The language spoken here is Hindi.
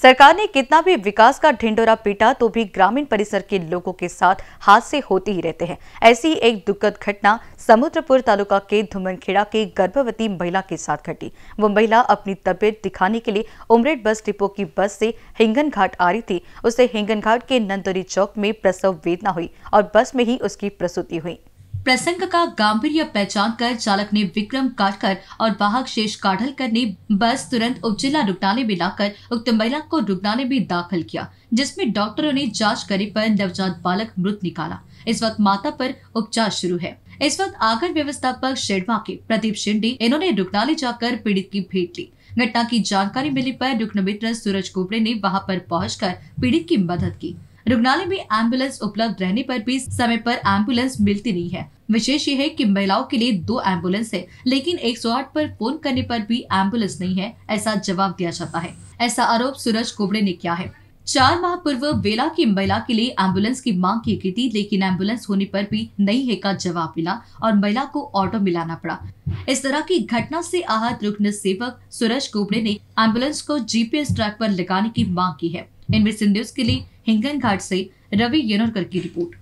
सरकार ने कितना भी विकास का ढिंडोरा पीटा तो भी ग्रामीण परिसर के लोगों के साथ हादसे होते ही रहते हैं ऐसी एक दुखद घटना समुद्रपुर तालुका के धुमनखेड़ा के गर्भवती महिला के साथ घटी वो महिला अपनी तबीयत दिखाने के लिए उमरेट बस डिपो की बस से हिंगन घाट आ रही थी उसे हिंगन घाट के नंदोरी चौक में प्रसव वेदना हुई और बस में ही उसकी प्रसूति हुई प्रसंग का गांधी पहचान कर चालक ने विक्रम काटकर और वाहक शेष कर ने बस तुरंत उपजिला रुग्णालय में लाकर उक्त महिला को रुग्णालय में दाखिल किया जिसमें डॉक्टरों ने जांच करी पर नवजात बालक मृत निकाला इस वक्त माता पर उपचार शुरू है इस वक्त आगर व्यवस्थापक शेडवा के प्रदीप शिंडे इन्होंने रुग्णालय जाकर पीड़ित की भेंट ली घटना की जानकारी मिली पर रुग्ण मित्र सूरज कोबड़े ने वहां पर पहुंचकर पीड़ित की मदद की रुग्णालय में एम्बुलेंस उपलब्ध रहने पर भी समय पर एम्बुलेंस मिलती नहीं है विशेष ये है कि महिलाओं के लिए दो एम्बुलेंस है लेकिन 108 पर फोन करने पर भी एम्बुलेंस नहीं है ऐसा जवाब दिया जाता है ऐसा आरोप सूरज कोबड़े ने किया है चार माह पूर्व बेला की महिला के लिए एम्बुलेंस की मांग की गई थी लेकिन एम्बुलेंस होने पर भी नहीं है का जवाब मिला और महिला को ऑटो मिलाना पड़ा इस तरह की घटना से आहत रुग्ण सेवक सूरज कोबड़े ने एम्बुलेंस को जीपीएस ट्रैक पर लगाने की मांग की है इन विस के लिए हिंगन घाट से रवि येनोरकर की रिपोर्ट